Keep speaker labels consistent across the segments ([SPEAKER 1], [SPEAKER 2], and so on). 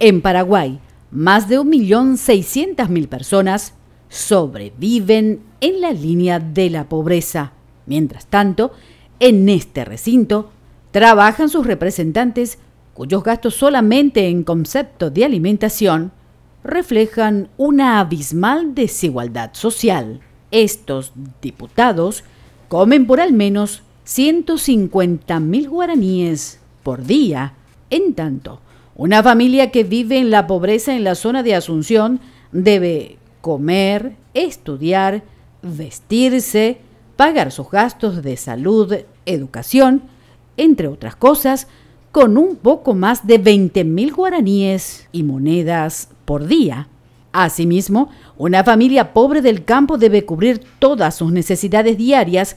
[SPEAKER 1] En Paraguay, más de 1.600.000 personas sobreviven en la línea de la pobreza. Mientras tanto, en este recinto trabajan sus representantes cuyos gastos solamente en concepto de alimentación reflejan una abismal desigualdad social. Estos diputados comen por al menos 150.000 guaraníes por día, en tanto una familia que vive en la pobreza en la zona de Asunción debe comer, estudiar, vestirse, pagar sus gastos de salud, educación, entre otras cosas, con un poco más de 20.000 guaraníes y monedas por día. Asimismo, una familia pobre del campo debe cubrir todas sus necesidades diarias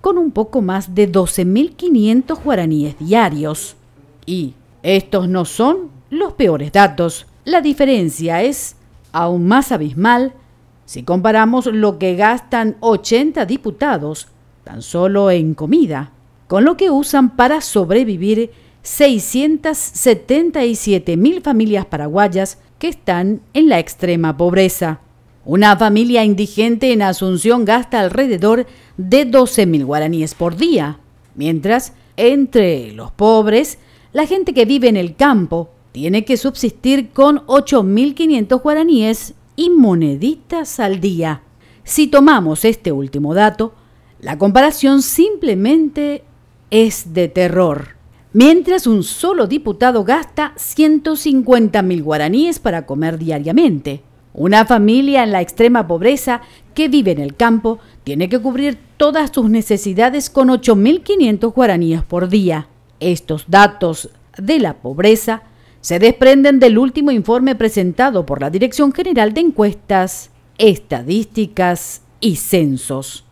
[SPEAKER 1] con un poco más de 12.500 guaraníes diarios. Y estos no son los peores datos. La diferencia es aún más abismal si comparamos lo que gastan 80 diputados tan solo en comida con lo que usan para sobrevivir 677 mil familias paraguayas que están en la extrema pobreza. Una familia indigente en Asunción gasta alrededor de 12 mil guaraníes por día, mientras entre los pobres, la gente que vive en el campo tiene que subsistir con 8.500 guaraníes y moneditas al día. Si tomamos este último dato, la comparación simplemente es de terror. Mientras un solo diputado gasta 150.000 guaraníes para comer diariamente, una familia en la extrema pobreza que vive en el campo tiene que cubrir todas sus necesidades con 8.500 guaraníes por día. Estos datos de la pobreza se desprenden del último informe presentado por la Dirección General de Encuestas, Estadísticas y Censos.